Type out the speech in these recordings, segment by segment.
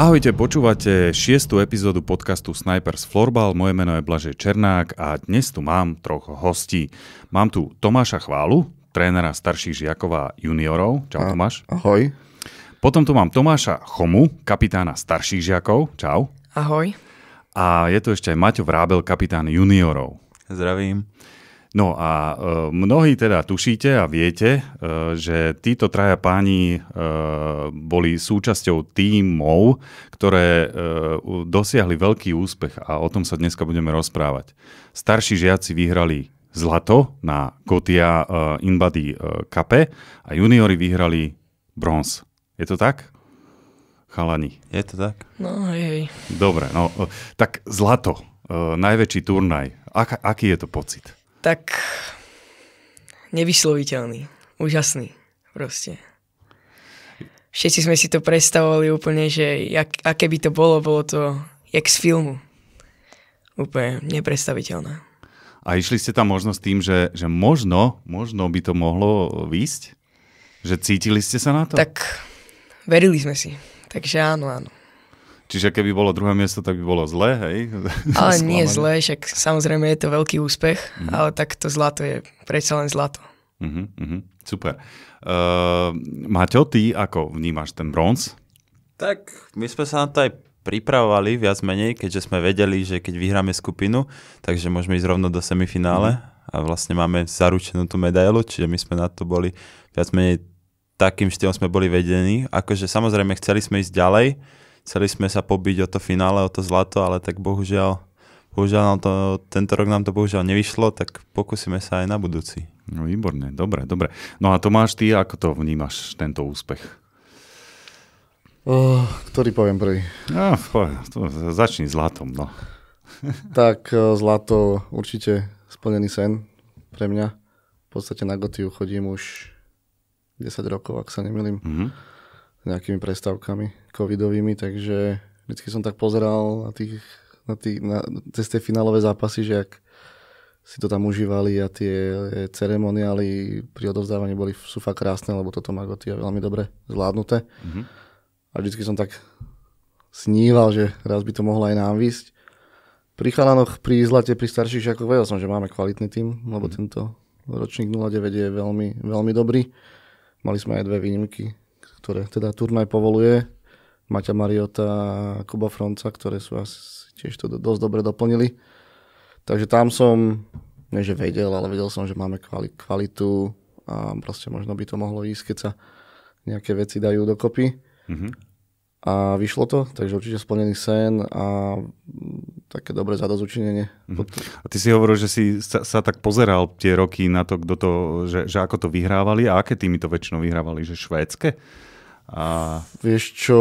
Ahojte, počúvate šiestu epizódu podcastu Snipers Florbal. Moje meno je Blažej Černák a dnes tu mám troch hostí. Mám tu Tomáša Chválu, trénera starších žiakov a juniorov. Čau a- Tomáš. Ahoj. Potom tu mám Tomáša Chomu, kapitána starších žiakov. Čau. Ahoj. A je tu ešte aj Maťo Vrábel, kapitán juniorov. Zdravím. No a e, mnohí teda tušíte a viete, e, že títo traja páni e, boli súčasťou tímov, ktoré e, dosiahli veľký úspech a o tom sa dneska budeme rozprávať. Starší žiaci vyhrali zlato na Gotia e, Inbody e, Kape a juniori vyhrali bronz. Je to tak? Chalani. Je to tak? No, hej. Dobre, no e, tak zlato, e, najväčší turnaj. Ak, aký je to pocit? tak nevysloviteľný, úžasný proste. Všetci sme si to predstavovali úplne, že jak, aké by to bolo, bolo to jak z filmu. Úplne neprestaviteľné. A išli ste tam možno s tým, že, že možno, možno by to mohlo výsť? Že cítili ste sa na to? Tak verili sme si. Takže áno, áno. Čiže keby bolo druhé miesto, tak by bolo zlé, hej? Ale nie zlé, však samozrejme je to veľký úspech, mm-hmm. ale tak to zlato je predsa len zlato. Mm-hmm, super. Uh, Maťo, ty ako vnímaš ten bronz? Tak my sme sa na to aj pripravovali viac menej, keďže sme vedeli, že keď vyhráme skupinu, takže môžeme ísť rovno do semifinále mm. a vlastne máme zaručenú tú medailu, čiže my sme na to boli viac menej takým štýlom sme boli vedení. Akože samozrejme chceli sme ísť ďalej, Chceli sme sa pobiť o to finále, o to zlato, ale tak bohužiaľ, bohužiaľ nám to, tento rok nám to bohužiaľ nevyšlo, tak pokúsime sa aj na budúci. No výborne, dobre, dobre. No a Tomáš, ty ako to vnímaš, tento úspech? Uh, ktorý poviem prvý? No, začni zlatom, no. tak eh, zlato určite splnený sen pre mňa. V podstate na Gotiu chodím už 10 rokov, ak sa nemýlim, mm-hmm. nejakými prestávkami covidovými, takže vždy som tak pozeral na, tých, na, tých, na cez tie finálové zápasy, že ak si to tam užívali a tie ceremoniály pri odovzdávaní boli, sú fakt krásne, lebo toto má je veľmi dobre zvládnuté. Mm-hmm. A vždycky som tak sníval, že raz by to mohlo aj nám vysť. Pri chalanoch, pri Zlate, pri starších žiakoch vedel som, že máme kvalitný tým, lebo mm-hmm. tento ročník 09 je veľmi, veľmi dobrý. Mali sme aj dve výnimky, ktoré teda turnaj povoluje Maťa Mariota a Kuba Fronca, ktoré sú asi tiež to dosť dobre doplnili. Takže tam som, nie že vedel, ale vedel som, že máme kvalitu a proste možno by to mohlo ísť, keď sa nejaké veci dajú dokopy. Mm-hmm. A vyšlo to, takže určite splnený sen a také dobré zadozučinenie. Mm-hmm. A ty si hovoril, že si sa, sa tak pozeral tie roky na to, kto to, že, že ako to vyhrávali a aké týmy to väčšinou vyhrávali, že švédske? A... Vieš čo,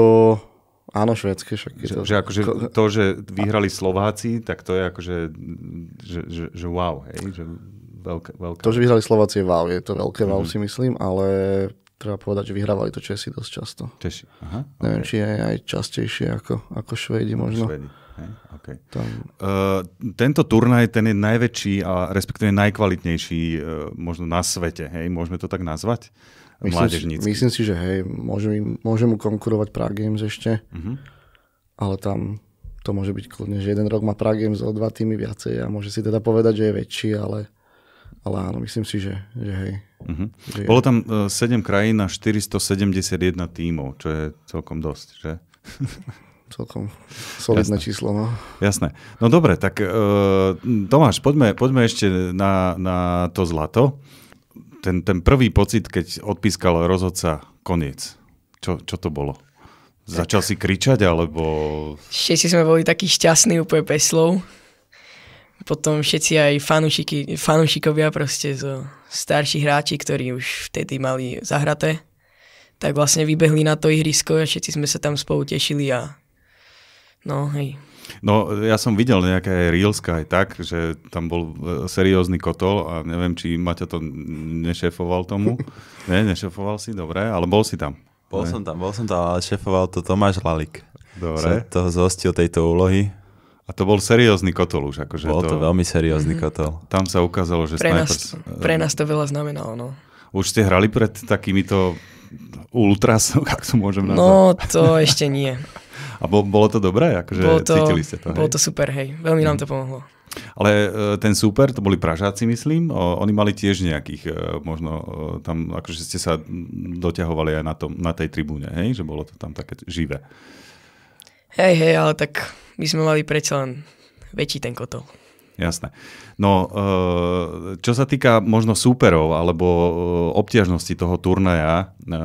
Áno, švédske. Však je že, to... Že akože to, že vyhrali Slováci, tak to je akože, že, že, že wow, hej? Že veľké, veľké. To, že vyhrali Slováci je wow, je to veľké wow mm-hmm. si myslím, ale treba povedať, že vyhrávali to Česi dosť často. Česi, aha. Okay. Neviem, či je aj častejšie ako, ako Švédi možno. Švédi. okay. Tam... Uh, tento turnaj, ten je najväčší a respektíve najkvalitnejší uh, možno na svete, hej, môžeme to tak nazvať? mládežnícky. Myslím si, že hej, môžem, môžem mu konkurovať Prague Games ešte, mm-hmm. ale tam to môže byť kľudne, že jeden rok má Prague Games o dva týmy viacej a môže si teda povedať, že je väčší, ale, ale áno, myslím si, že, že hej. Mm-hmm. Že Bolo je. tam 7 e, krajín a 471 tímov, čo je celkom dosť, že? celkom solidné Jasné. číslo. No. Jasné. No dobre, tak uh, Tomáš, poďme, poďme ešte na, na to zlato ten, ten prvý pocit, keď odpískal rozhodca koniec, čo, čo to bolo? Začal si kričať, alebo... Všetci sme boli takí šťastní úplne bez slov. Potom všetci aj fanúšiky, fanúšikovia proste zo starších hráči, ktorí už vtedy mali zahraté, tak vlastne vybehli na to ihrisko a všetci sme sa tam spolu tešili a no hej, No, ja som videl nejaké reelska aj tak, že tam bol e, seriózny kotol a neviem, či Maťa to nešefoval tomu. ne, nešefoval si, dobre, ale bol si tam. Bol ne? som tam, bol som tam, ale šefoval to Tomáš Lalik. Dobre. Sa toho zhostil tejto úlohy. A to bol seriózny kotol už. Akože bol to, to veľmi seriózny mm-hmm. kotol. Tam sa ukázalo, že pre snipers... nás, e- Pre nás to veľa znamenalo, no. Už ste hrali pred takýmito ultrasom, ak to môžem no, nazvať? No, to ešte nie. A bo, bolo to dobré? Akože bolo to, cítili ste to? Hej? Bolo to super, hej. Veľmi nám mhm. to pomohlo. Ale e, ten super, to boli Pražáci, myslím, oni mali tiež nejakých, e, možno e, tam, akože ste sa doťahovali aj na, tom, na tej tribúne, hej? že bolo to tam také živé. Hej, hej, ale tak my sme mali predsa len väčší ten kotol. Jasné. No, eh, čo sa týka možno súperov alebo eh, obťažnosti toho turnaja, eh,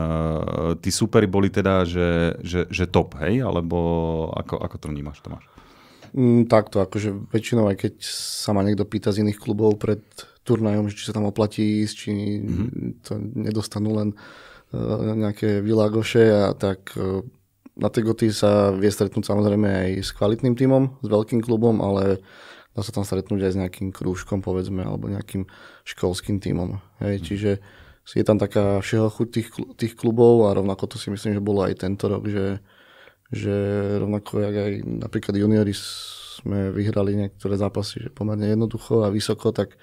tí súperi boli teda, že, že, že top, hej? Alebo ako, ako to vnímaš, Tomáš? Mm, takto, akože väčšinou aj keď sa ma niekto pýta z iných klubov pred turnajom, či sa tam oplatí ísť, či mm-hmm. to nedostanú len nejaké világoše a tak na tej goty sa vie stretnúť samozrejme aj s kvalitným týmom, s veľkým klubom, ale dá sa tam stretnúť aj s nejakým krúžkom, povedzme, alebo nejakým školským tímom. Hej, mm. Čiže je tam taká všeho chuť tých, tých klubov a rovnako to si myslím, že bolo aj tento rok, že, že rovnako jak aj napríklad juniori sme vyhrali niektoré zápasy že pomerne jednoducho a vysoko, tak,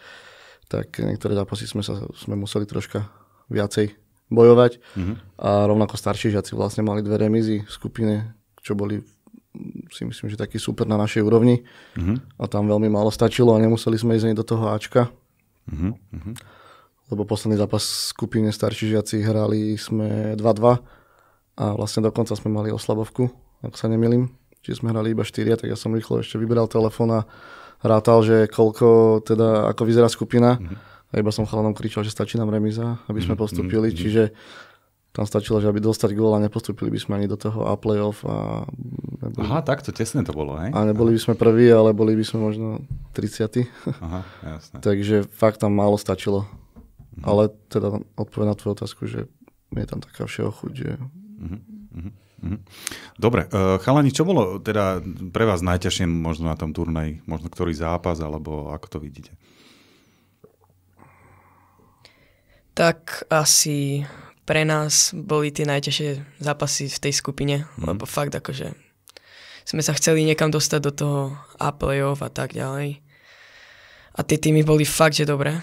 tak niektoré zápasy sme, sa, sme museli troška viacej bojovať mm-hmm. a rovnako starší žiaci vlastne mali dve remizy v skupine, čo boli si myslím, že taký super na našej úrovni uh-huh. a tam veľmi málo stačilo a nemuseli sme ísť ani do toho Ačka. Uh-huh. Lebo posledný zápas skupine starší žiaci hrali sme 2-2 a vlastne dokonca sme mali oslabovku, ak sa nemilím. Čiže sme hrali iba 4, tak ja som rýchlo ešte vyberal telefón a rátal, že koľko, teda ako vyzerá skupina. Uh-huh. A iba som chalanom kričal, že stačí nám remiza, aby sme mm postupili. Uh-huh. Čiže tam stačilo, že aby dostať gól a nepostupili by sme ani do toho a playoff. A neboli... Aha, to tesne to bolo, hej? A neboli by sme prví, ale boli by sme možno 30. Aha, jasné. Takže fakt tam málo stačilo. Mhm. Ale teda odpoveď na tvoju otázku, že je tam taká všeho chuť, že... Mhm, mhm. mhm. Dobre, e, chalani, čo bolo teda pre vás najťažšie možno na tom turnaji? Možno ktorý zápas, alebo ako to vidíte? Tak asi pre nás boli tie najťažšie zápasy v tej skupine, mm. lebo fakt akože sme sa chceli niekam dostať do toho a playoff a tak ďalej. A tie týmy boli fakt, že dobré.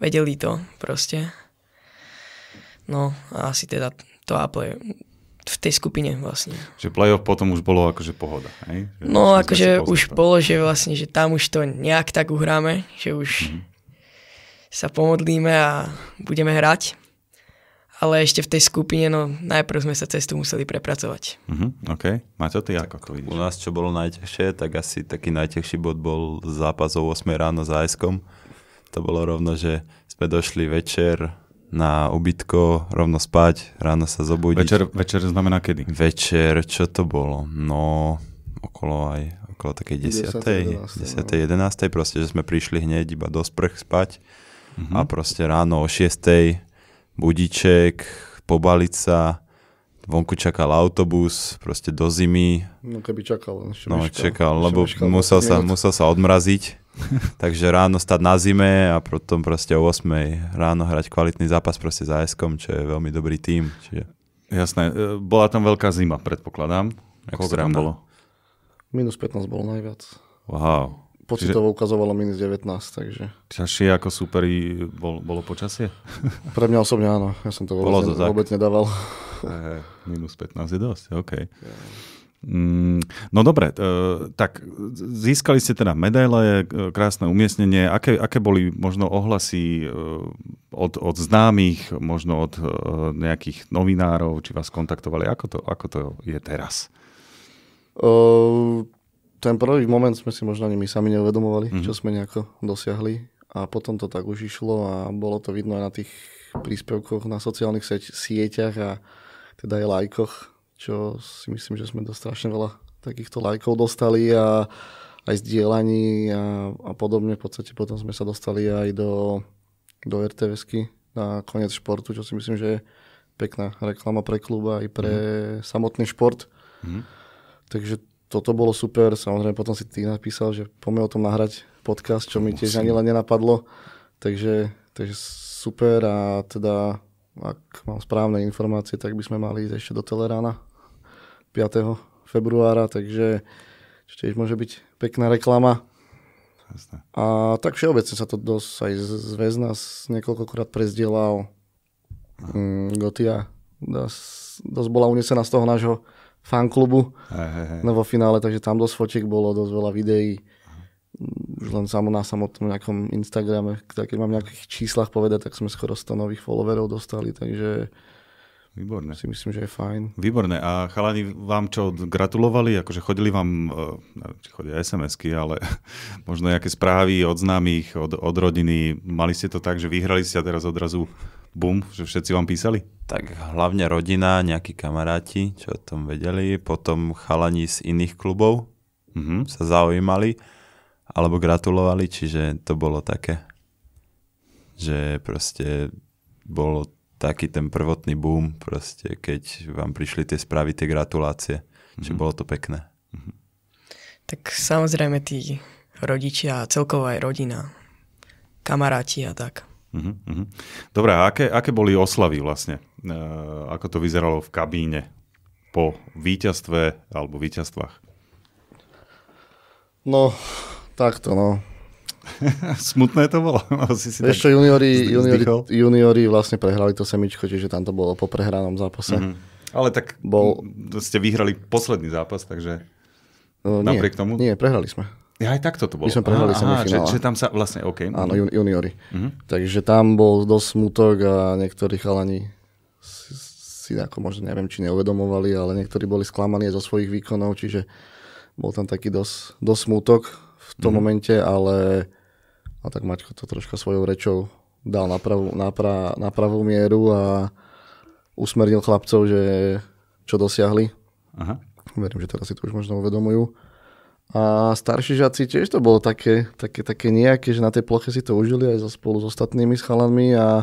Vedeli to proste. No a asi teda to a playoff v tej skupine vlastne. Že playoff potom už bolo akože pohoda, hej? Že no akože už bolo, že vlastne, že tam už to nejak tak uhráme, že už mm-hmm. sa pomodlíme a budeme hrať ale ešte v tej skupine, no najprv sme sa cestu museli prepracovať. Mm-hmm, OK. Maťo, ty ako to vidíš? U nás, čo bolo najťažšie, tak asi taký najťažší bod bol zápas o 8 ráno za Eskom. To bolo rovno, že sme došli večer na ubytko, rovno spať, ráno sa zobudiť. Večer, večer znamená kedy? Večer, čo to bolo? No, okolo aj okolo takej 10. 10. 10. 11. proste, že sme prišli hneď iba do sprch spať uh-huh. a proste ráno o 6 budíček, pobaliť sa, vonku čakal autobus, proste do zimy. No keby čakal, ešte No meškal, čakal, ešte lebo meškal musel, sa, musel sa odmraziť, takže ráno stať na zime a potom proste o 8 ráno hrať kvalitný zápas proste za s čo je veľmi dobrý tým. Čiže... Jasné, e, bola tam veľká zima, predpokladám. Koľko tam bolo? Minus 15 bolo najviac. Wow pocitovo Čiže... ukazovalo minus 19, takže... Ťažšie ako super bol, bolo počasie? Pre mňa osobne áno, ja som to vôbec, to ne, vôbec nedával. E, minus 15 je dosť, OK. Mm, no dobre, e, tak získali ste teda medaile, e, krásne umiestnenie. Aké, aké boli možno ohlasy e, od, od známych, možno od e, nejakých novinárov, či vás kontaktovali? Ako to, ako to je teraz? E ten prvý moment sme si možno ani my sami neuvedomovali, mm-hmm. čo sme nejako dosiahli a potom to tak už išlo a bolo to vidno aj na tých príspevkoch na sociálnych sieťach a teda aj lajkoch, čo si myslím, že sme do strašne veľa takýchto lajkov dostali a aj zdieľaní a, a podobne. V podstate potom sme sa dostali aj do, do RTVSky na koniec športu, čo si myslím, že je pekná reklama pre klub aj pre mm. samotný šport. Mm. Takže toto bolo super, samozrejme potom si ty napísal, že poďme o tom nahrať podcast, čo mi tiež ani len nenapadlo, takže, takže super a teda ak mám správne informácie, tak by sme mali ísť ešte do Telerána 5. februára, takže čo tiež môže byť pekná reklama. Jasne. A tak všeobecne sa to dosť aj zväz nás niekoľkokrát prezdielal. Mm, Gotia dosť, dosť bola unesená z toho nášho fanklubu. No vo finále, takže tam dosť fotiek bolo, dosť veľa videí. Už len samo na samotnom nejakom Instagrame, keď mám nejakých číslach povedať, tak sme skoro 100 nových followerov dostali, takže Výborné. Si myslím, že je fajn. Výborné. A chalani vám čo gratulovali? Akože chodili vám, e, neviem, či chodia SMS-ky, ale možno nejaké správy od známych, od, od rodiny. Mali ste to tak, že vyhrali ste a teraz odrazu bum, že všetci vám písali? Tak hlavne rodina, nejakí kamaráti, čo o tom vedeli, potom chalani z iných klubov mm-hmm. sa zaujímali alebo gratulovali, čiže to bolo také, že proste bol taký ten prvotný boom, proste keď vám prišli tie správy, tie gratulácie, mm-hmm. že mhm. bolo to pekné. Mm-hmm. Tak samozrejme tí rodičia a celkovo aj rodina, kamaráti a tak. Uh-huh, uh-huh. Dobre, a aké, aké boli oslavy vlastne? E, ako to vyzeralo v kabíne po víťazstve alebo víťazstvách? No, takto no. Smutné to bolo. si si Ešte juniori, juniori, juniori vlastne prehrali to semičko, čiže tam to bolo po prehranom zápase. Mm-hmm. Ale tak bol... ste vyhrali posledný zápas, takže no, napriek nie, tomu... Nie, prehrali sme. Ja aj takto to bolo. My sme prehrali sa Že, že tam sa vlastne, OK. Áno, jun, juniori. Uh-huh. Takže tam bol dosť smutok a niektorí chalani si, si ako možno neviem, či neuvedomovali, ale niektorí boli sklamaní zo svojich výkonov, čiže bol tam taký dosť, dosť smutok v tom uh-huh. momente, ale a tak Maťko to troška svojou rečou dal na pravú, na, pra, na pravú mieru a usmernil chlapcov, že čo dosiahli. Aha. Verím, že teraz si to už možno uvedomujú. A starší žiaci tiež to bolo také, také, také nejaké, že na tej ploche si to užili aj so, spolu s ostatnými schalanmi a,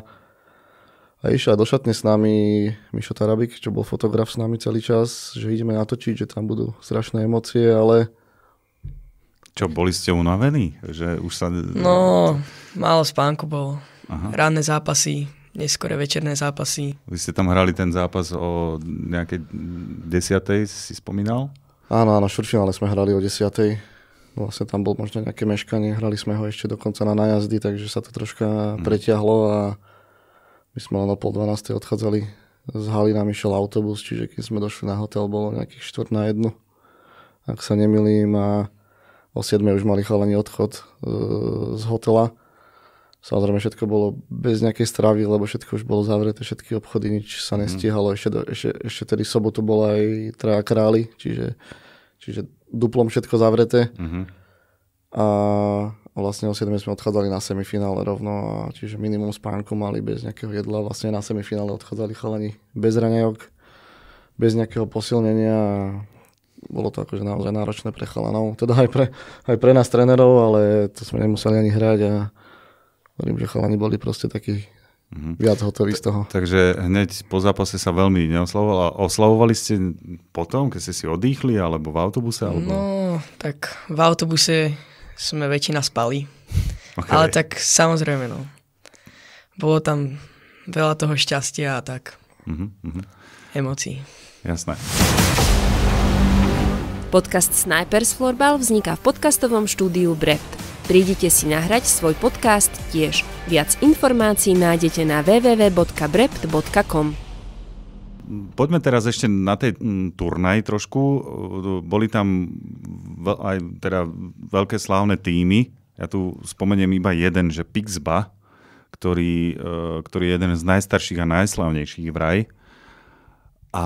a išiel aj do šatne s nami Mišo Tarabik, čo bol fotograf s nami celý čas, že ideme natočiť, že tam budú strašné emócie, ale čo, boli ste unavení? Že už sa... No, málo spánku bolo. Aha. Ranné zápasy, neskore večerné zápasy. Vy ste tam hrali ten zápas o nejakej desiatej, si spomínal? Áno, áno, šurfinále sme hrali o 10. Vlastne tam bol možno nejaké meškanie, hrali sme ho ešte dokonca na najazdy, takže sa to troška mm. preťahlo a my sme len o pol 12. odchádzali z haly nám išiel autobus, čiže keď sme došli na hotel, bolo nejakých štvrt na jednu. Ak sa nemilím a o 7 už mali chalani odchod e, z hotela. Samozrejme všetko bolo bez nejakej stravy, lebo všetko už bolo zavreté, všetky obchody, nič sa mhm. nestíhalo. Ešte, do, ešte, ešte tedy sobotu bola aj traja králi, čiže, čiže duplom všetko zavreté. Uh-huh. A vlastne o 7 sme odchádzali na semifinále rovno, a čiže minimum spánku mali bez nejakého jedla. Vlastne na semifinále odchádzali chalani bez raňajok, bez nejakého posilnenia bolo to akože naozaj náročné pre chalanov, teda aj pre, aj pre nás trénerov, ale to sme nemuseli ani hrať a Verím, že chalani boli proste takí Mm-hmm. Viac hotový z toho. Takže hneď po zápase sa veľmi neoslavovali. Oslavovali ste potom, keď ste si odýchli, alebo v autobuse? Alebo... No, tak v autobuse sme väčšina spali. Okay. Ale tak samozrejme, no. Bolo tam veľa toho šťastia a tak. Mm-hmm. Mhm. Emocií. Jasné. Podcast Snipers Floorball vzniká v podcastovom štúdiu Brept. Prídite si nahrať svoj podcast tiež. Viac informácií nájdete na www.brept.com. Poďme teraz ešte na tej mm, turnaj trošku. Boli tam aj teda veľké slávne týmy. Ja tu spomeniem iba jeden, že Pixba, ktorý, e, ktorý je jeden z najstarších a najslavnejších vraj. A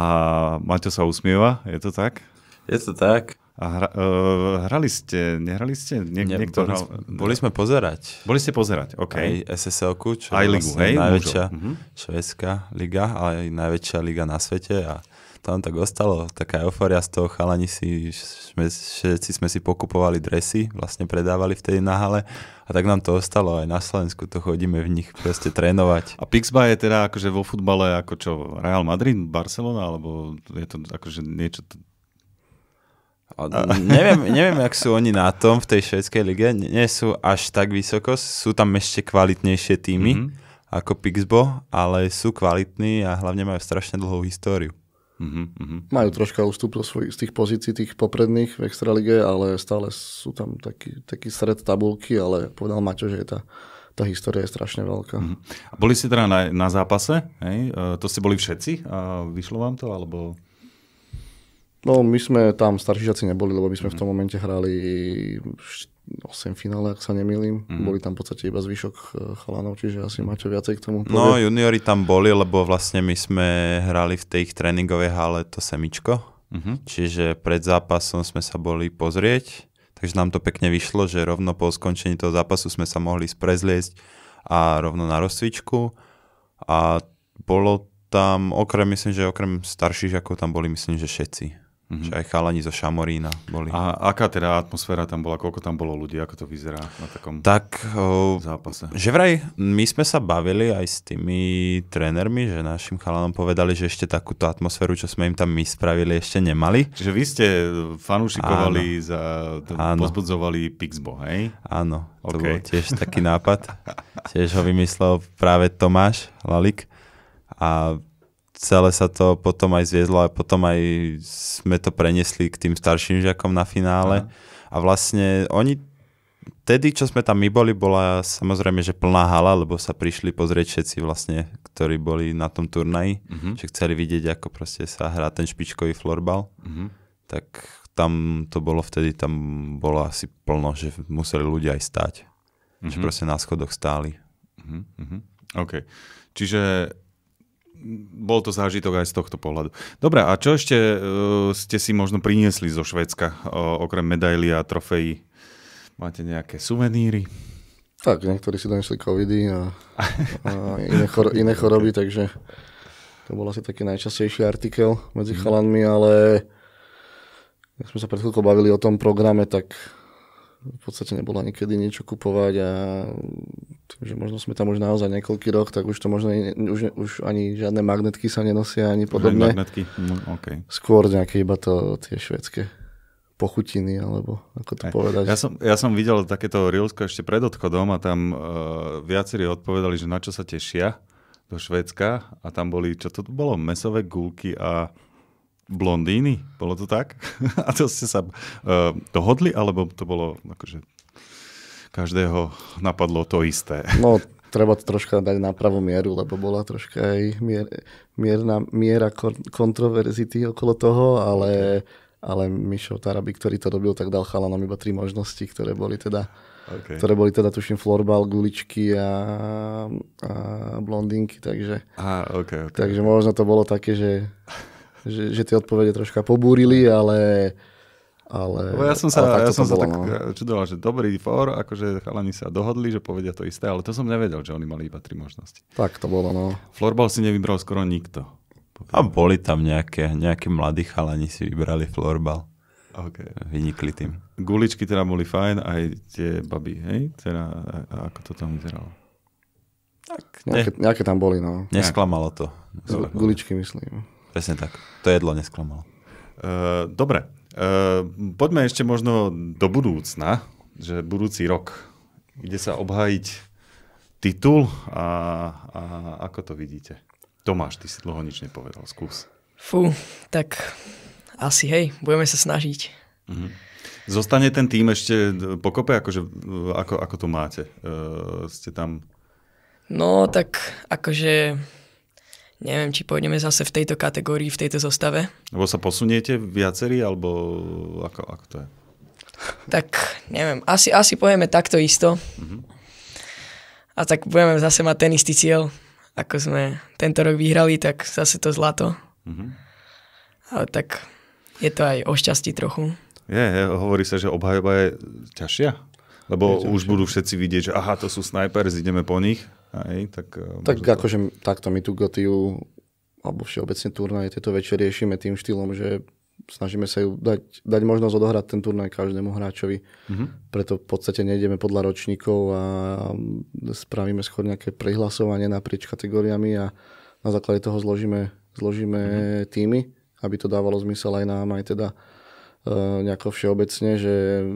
Maťo sa usmieva, je to tak? Je to tak. A hra, uh, hrali ste, nehrali ste? Nie, ne, niekto boli, no, hral, boli sme pozerať. Boli ste pozerať, OK. Aj SSL-ku, čo aj ligu, vlastne hej, najväčšia mhm. švedská liga, ale aj najväčšia liga na svete a tam tak ostalo taká euforia z toho, chalani si, sme, všetci sme si pokupovali dresy, vlastne predávali vtedy na hale a tak nám to ostalo aj na Slovensku, to chodíme v nich proste trénovať. A Pixba je teda akože vo futbale ako čo, Real Madrid, Barcelona, alebo je to akože niečo a neviem, neviem, jak sú oni na tom v tej švedskej lige. Nie sú až tak vysoko. Sú tam ešte kvalitnejšie týmy mm-hmm. ako Pixbo, ale sú kvalitní a hlavne majú strašne dlhú históriu. Mm-hmm. Majú troška ústup z tých pozícií, tých popredných v Extralige, ale stále sú tam taký, taký sred tabulky, ale povedal Maťo, že je tá tá história je strašne veľká. Mm-hmm. A boli ste teda na, na zápase? Hej? E, to ste boli všetci? A vyšlo vám to? Alebo... No my sme tam starší žiaci neboli, lebo my sme mm. v tom mhm. momente hrali 8 finále, ak sa nemýlim. Mm. Boli tam v podstate iba zvyšok eh, chalanov, čiže asi máte viacej k tomu. No, povie. No juniori tam boli, lebo vlastne my sme hrali v tej ich tréningovej hale to semičko. Mm-hmm. Čiže pred zápasom sme sa boli pozrieť, takže nám to pekne vyšlo, že rovno po skončení toho zápasu sme sa mohli sprezliesť a rovno na rozcvičku. A bolo tam, okrem, myslím, že okrem starších žiakov, tam boli, myslím, že všetci Mm-hmm. Že aj chalani zo Šamorína boli. A aká teda atmosféra tam bola? Koľko tam bolo ľudí? Ako to vyzerá na takom tak, o, zápase? Že vraj, my sme sa bavili aj s tými trénermi, že našim chalanom povedali, že ešte takúto atmosféru, čo sme im tam my spravili, ešte nemali. Čiže vy ste fanúšikovali, za, to, pozbudzovali Pixbo, hej? Áno, to okay. bol tiež taký nápad. tiež ho vymyslel práve Tomáš Lalik. A celé sa to potom aj zviezlo a potom aj sme to prenesli k tým starším žiakom na finále. Aha. A vlastne oni Tedy, čo sme tam my boli, bola samozrejme, že plná hala, lebo sa prišli pozrieť všetci vlastne, ktorí boli na tom turnaji, uh-huh. že chceli vidieť, ako proste sa hrá ten špičkový florbal. Uh-huh. Tak tam to bolo vtedy, tam bolo asi plno, že museli ľudia aj stať. Uh-huh. Že mhm. proste na schodoch stáli. Uh-huh. OK. Čiže bol to zážitok aj z tohto pohľadu. Dobre, a čo ešte uh, ste si možno priniesli zo Švedska, uh, e, okrem medaily a trofejí? Máte nejaké suveníry? Tak, niektorí si donesli covidy a, a iné, chor- iné choroby, takže to bol asi taký najčastejší artikel medzi mhm. chalanmi, ale keď sme sa pred chvíľkou bavili o tom programe, tak v podstate nebolo nikedy niečo kupovať a že možno sme tam už naozaj niekoľký rok, tak už to možno už, už ani žiadne magnetky sa nenosia ani podobne. magnetky? No, okay. Skôr nejaké iba to tie švedské pochutiny, alebo ako to Aj. povedať. Ja som, ja som videl takéto rilsko ešte pred odchodom a tam uh, viacerí odpovedali, že na čo sa tešia do Švédska a tam boli, čo to bolo, mesové gulky a blondíny, bolo to tak? A to ste sa uh, dohodli, alebo to bolo akože každého napadlo to isté? No, treba to troška dať na pravú mieru, lebo bola troška aj mier, mierna miera kontroverzity okolo toho, ale ale Mišo Taraby, ktorý to robil, tak dal chalanom iba tri možnosti, ktoré boli teda, okay. ktoré boli teda tuším, florbal, guličky a, a blondinky, takže, ah, okay, okay, takže okay. možno to bolo také, že že, že tie odpovede troška pobúrili, ale... Ale, Lebo ja som sa, ja som sa bolo, tak no. Eh, čudoval, že dobrý for, akože chalani sa dohodli, že povedia to isté, ale to som nevedel, že oni mali iba tri možnosti. Tak to bolo, no. Florbal si nevybral skoro nikto. A boli tam nejaké, nejaké mladí chalani si vybrali florbal. Okay. Vynikli tým. Guličky teda boli fajn, aj tie baby, hej? Teda, a, ako to tam vyzeralo? Tak, nejaké, ne. nejaké tam boli, no. Nesklamalo to. Nesklamalo. Guličky, myslím. Presne tak. To jedlo nesklamalo. Uh, eh, dobre. Uh, poďme ešte možno do budúcna, že budúci rok. Ide sa obhájiť titul a, a ako to vidíte? Tomáš, ty si dlho nič nepovedal. Skús. Fú, tak asi hej, budeme sa snažiť. Uh-huh. Zostane ten tým ešte pokope, akože, ako, ako to máte? Uh, ste tam... No tak akože Neviem, či pôjdeme zase v tejto kategórii, v tejto zostave. Lebo sa posuniete viacerí, alebo ako, ako to je? Tak neviem, asi, asi pojeme takto isto. Mm-hmm. A tak budeme zase mať ten istý cieľ, ako sme tento rok vyhrali, tak zase to zlato. Mm-hmm. Ale tak je to aj o šťastí trochu. Je, je, hovorí sa, že obhajoba je ťažšia, lebo je ťažšia. už budú všetci vidieť, že aha, to sú snajper, ideme po nich. Hej, tak, eh, tak to... akože takto my tu gotiu alebo všeobecne turnaje tieto večer riešime tým štýlom, že snažíme sa ju dať, dať možnosť odohrať ten turnaj každému hráčovi. Mm-hmm. Preto v podstate nejdeme podľa ročníkov a mm, spravíme skôr nejaké prihlasovanie naprieč kategóriami a na základe toho zložíme, zložíme mm-hmm. týmy, aby to dávalo zmysel aj nám, aj teda uh, Eh, nejako všeobecne, že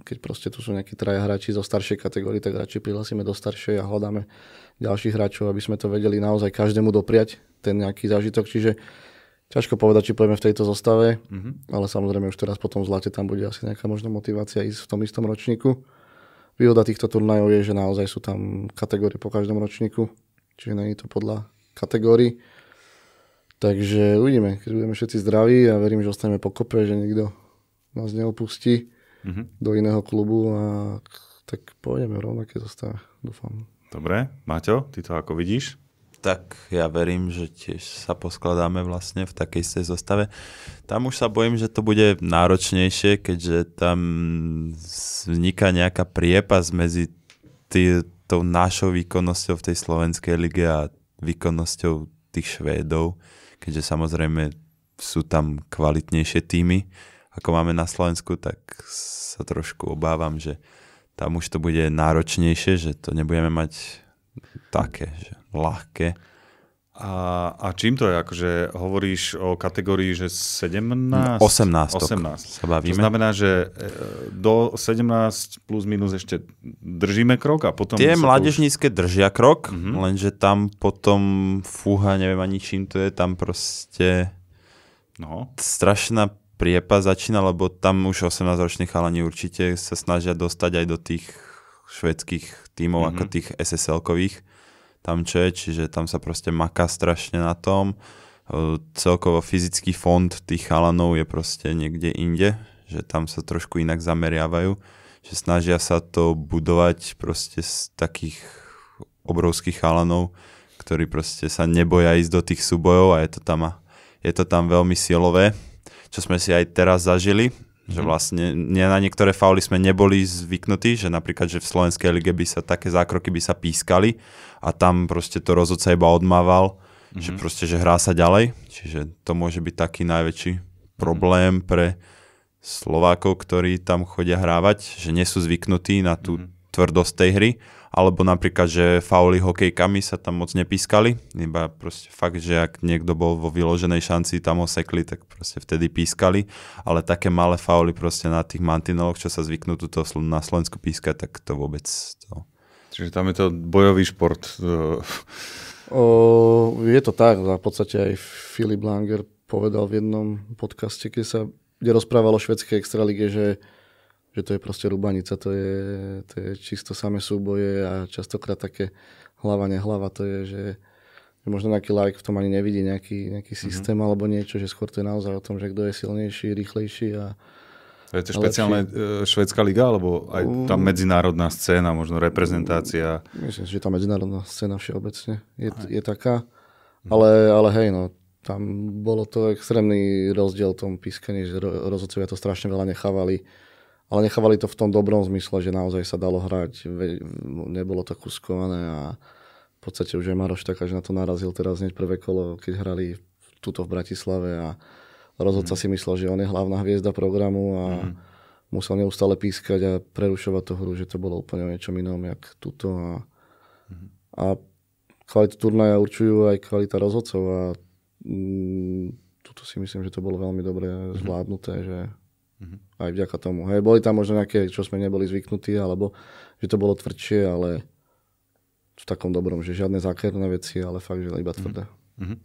keď proste tu sú nejakí traja hráči zo staršej kategórie, tak radšej prihlasíme do staršej a hľadáme ďalších hráčov, aby sme to vedeli naozaj každému dopriať ten nejaký zážitok. Čiže ťažko povedať, či pôjdeme v tejto zostave, mm-hmm. ale samozrejme už teraz potom v zlate tam bude asi nejaká možná motivácia ísť v tom istom ročníku. Výhoda týchto turnajov je, že naozaj sú tam kategórie po každom ročníku, čiže není to podľa kategórií. Takže uvidíme, keď budeme všetci zdraví a ja verím, že ostaneme pokope, že nikto nás neopustí mm-hmm. do iného klubu a tak pôjdeme v rovnaké zostave, dúfam. Dobre, Maťo, ty to ako vidíš? Tak ja verím, že tiež sa poskladáme vlastne v takej istej zostave. Tam už sa bojím, že to bude náročnejšie, keďže tam vzniká nejaká priepas medzi tý, tou našou výkonnosťou v tej slovenskej lige a výkonnosťou tých Švédov keďže samozrejme sú tam kvalitnejšie týmy, ako máme na Slovensku, tak sa trošku obávam, že tam už to bude náročnejšie, že to nebudeme mať také, že ľahké. A, a čím to je? Akože hovoríš o kategórii, že 17? 18. 18. Sa bavíme. To znamená, že e, do 17 plus minus ešte držíme krok a potom... Tie mládežnícke už... držia krok, mm-hmm. lenže tam potom fúha, neviem ani čím to je, tam proste no. strašná priepa začína, lebo tam už 18-roční chalani určite sa snažia dostať aj do tých švedských tímov, mm-hmm. ako tých SSL-kových je, čiže tam sa proste maká strašne na tom. E, celkovo fyzický fond tých chalanov je proste niekde inde, že tam sa trošku inak zameriavajú, že snažia sa to budovať proste z takých obrovských chalanov, ktorí proste sa neboja ísť do tých súbojov a je to tam, je to tam veľmi silové, čo sme si aj teraz zažili, že mhm. vlastne na niektoré fauly sme neboli zvyknutí, že napríklad, že v Slovenskej lige by sa také zákroky by sa pískali a tam proste to rozhodca iba odmával, mm-hmm. že mhm. proste, že hrá sa ďalej. Čiže to môže byť taký najväčší problém mm-hmm. pre Slovákov, ktorí tam chodia hrávať, že nie sú zvyknutí na tú mm-hmm. tvrdosť tej hry, alebo napríklad, že fauly hokejkami sa tam moc nepískali, iba proste fakt, že ak niekto bol vo vyloženej šanci, tam ho sekli, tak proste vtedy pískali, ale také malé fauly proste na tých mantineloch, čo sa zvyknú tuto na Slovensku pískať, tak to vôbec to Čiže tam je to bojový šport. E, o, je to tak, v podstate aj Filip Langer povedal v jednom podcaste, kde sa kde rozprávalo o švedskej extralíge, že, že to je proste rubanica, to je, to je čisto samé súboje a častokrát také hlava, nehlava, to je, že, že možno nejaký like v tom ani nevidí nejaký, nejaký mhm. systém mm-hmm. alebo niečo, že skôr to je naozaj o tom, že kto je silnejší, rýchlejší a, to je to špeciálne lepšie. švedská liga, alebo aj tá medzinárodná scéna, možno reprezentácia? Myslím si, že tá medzinárodná scéna všeobecne je, je taká. Mhm. Ale, ale hej, no, tam bolo to extrémny rozdiel v tom pískaní, že rozhodcovia to strašne veľa nechávali. Ale nechávali to v tom dobrom zmysle, že naozaj sa dalo hrať, nebolo to kuskované a v podstate už je Maroš taká, že na to narazil teraz hneď prvé kolo, keď hrali tuto v Bratislave a Rozhodca mm. si myslel, že on je hlavná hviezda programu a mm. musel neustále pískať a prerušovať tú hru, že to bolo úplne o niečom inom, jak tuto. A, mm. a kvalitu turnaja určujú aj kvalita rozhodcov a mm, tuto si myslím, že to bolo veľmi dobre mhm. zvládnuté, že mhm. aj vďaka tomu. Hej, boli tam možno nejaké, čo sme neboli zvyknutí, alebo že to bolo tvrdšie, ale v takom dobrom, že žiadne zákerné veci, ale fakt, že iba mhm. tvrdé. Mm. Mhm.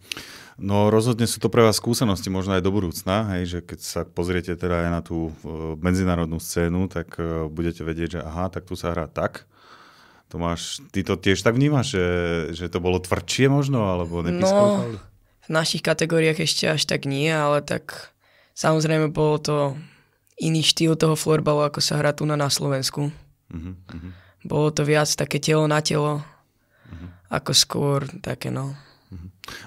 No rozhodne sú to pre vás skúsenosti možno aj do budúcna, hej, že keď sa pozriete teda aj na tú e, medzinárodnú scénu, tak e, budete vedieť, že aha, tak tu sa hrá tak. Tomáš, ty to tiež tak vnímaš, že, že to bolo tvrdšie možno, alebo nepískal? No, v našich kategóriách ešte až tak nie, ale tak samozrejme bolo to iný štýl toho florbalu, ako sa hrá tu na, na Slovensku. Uh-huh, uh-huh. Bolo to viac také telo na telo, uh-huh. ako skôr také no,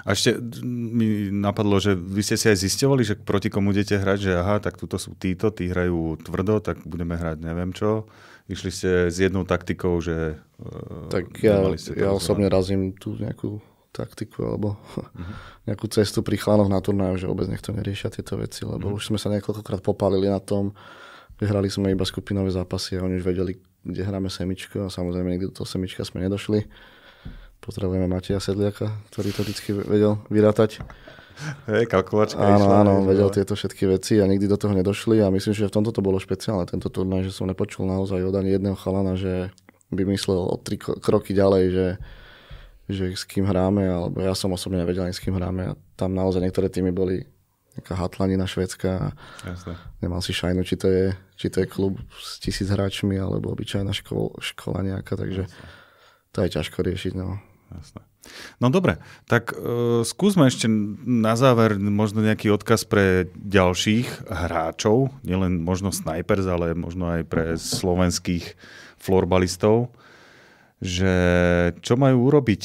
a ešte mi napadlo, že vy ste si aj zistovali, že proti komu idete hrať, že aha, tak tuto sú títo, tí hrajú tvrdo, tak budeme hrať neviem čo. Išli ste s jednou taktikou, že... E, tak ja, ja osobne razím tú nejakú taktiku alebo uh-huh. nejakú cestu pri chlánoch na turnaju, že vôbec nechto neriešia tieto veci, lebo uh-huh. už sme sa niekoľkokrát popálili na tom, vyhrali sme iba skupinové zápasy a oni už vedeli, kde hráme semičko a samozrejme nikdy do toho semička sme nedošli. Pozdravujeme Mateja Sedliaka, ktorý to vždy vedel vyrátať. Hej, kalkulačka Áno, išla, áno, vedel ale... tieto všetky veci a nikdy do toho nedošli a myslím, že v tomto to bolo špeciálne, tento turnaj, že som nepočul naozaj od ani jedného chalana, že by myslel o tri kroky ďalej, že, že s kým hráme, alebo ja som osobne nevedel ani s kým hráme a tam naozaj niektoré týmy boli nejaká hatlanina švedská Jasne. nemal si šajnu, či to, je, či to je klub s tisíc hráčmi alebo obyčajná škola, škola nejaká, takže Jasne. to je ťažko riešiť. No jasné. No dobre, tak e, skúsme ešte na záver možno nejaký odkaz pre ďalších hráčov, nielen možno snipers, ale možno aj pre slovenských florbalistov, že čo majú urobiť,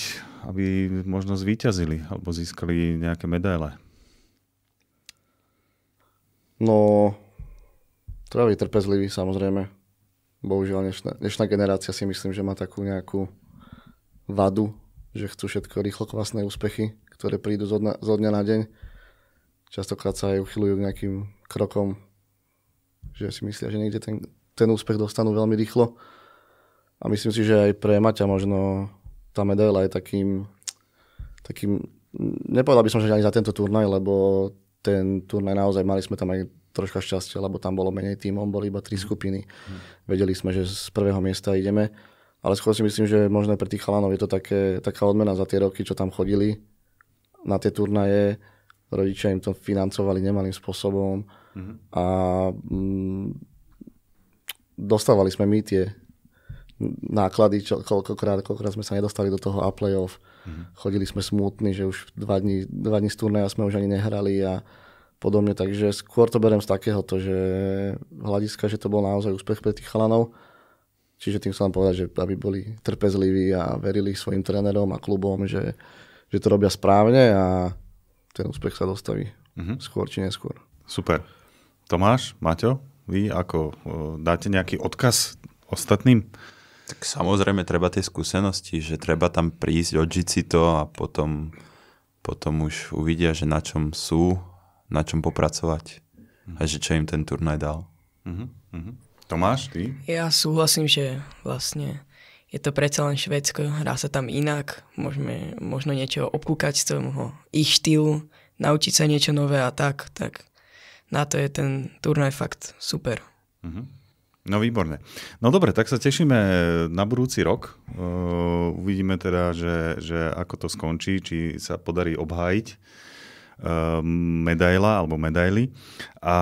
aby možno zvíťazili alebo získali nejaké medaile. No, treba byť trpezlivý, samozrejme. Bohužiaľ, dnešná, dnešná generácia si myslím, že má takú nejakú vadu, že chcú všetko rýchlo kvasné úspechy, ktoré prídu zo, dňa, zo dňa na deň. Častokrát sa aj uchylujú k nejakým krokom, že si myslia, že niekde ten, ten úspech dostanú veľmi rýchlo. A myslím si, že aj pre Maťa možno tá medaila je takým, takým nepovedal by som, že ani za tento turnaj, lebo ten turnaj naozaj mali sme tam aj troška šťastie, lebo tam bolo menej tímov, boli iba tri skupiny. Mm. Vedeli sme, že z prvého miesta ideme ale skôr si myslím, že možno pre tých chalanov je to také, taká odmena za tie roky, čo tam chodili na tie turnaje. Rodičia im to financovali nemalým spôsobom mm-hmm. a mm, dostávali sme my tie náklady, čo, koľkokrát, koľkokrát sme sa nedostali do toho a playoff. Mm-hmm. Chodili sme smutní, že už dva dní, dva dní z turnaja sme už ani nehrali a podobne, takže skôr to berem z takéhoto, že hľadiska, že to bol naozaj úspech pre tých chalanov Čiže tým som povedať, že aby boli trpezliví a verili svojim trénerom a klubom, že, že to robia správne a ten úspech sa dostaví mm-hmm. skôr či neskôr. Super. Tomáš, Maťo, vy ako e, dáte nejaký odkaz ostatným? Tak samozrejme treba tie skúsenosti, že treba tam prísť, odžiť si to a potom, potom už uvidia, že na čom sú, na čom popracovať a že čo im ten turnaj dal. Mm-hmm. Tomáš, ty? Ja súhlasím, že vlastne je to predsa len Švédsko, hrá sa tam inak, môžeme možno niečo obkúkať z toho ich štýlu, naučiť sa niečo nové a tak, tak na to je ten turnaj fakt super. uh No výborne. No dobre, tak sa tešíme na budúci rok. Uh, uvidíme teda, že, že ako to skončí, či sa podarí obhájiť Ehm, medaila alebo medaily. A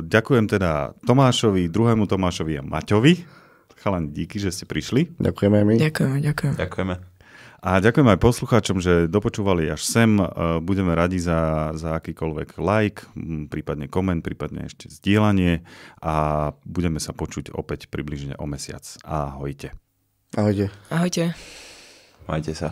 ďakujem teda Tomášovi, druhému Tomášovi a Maťovi. Chalani, díky, že ste prišli. Ďakujeme my. Ďakujeme, ďakujem. Ďakujeme. A ďakujem aj poslucháčom, že dopočúvali až sem. E, budeme radi za, za akýkoľvek like, prípadne koment, prípadne ešte zdieľanie a budeme sa počuť opäť približne o mesiac. Ahojte. Ahojte. Ahojte. Majte sa.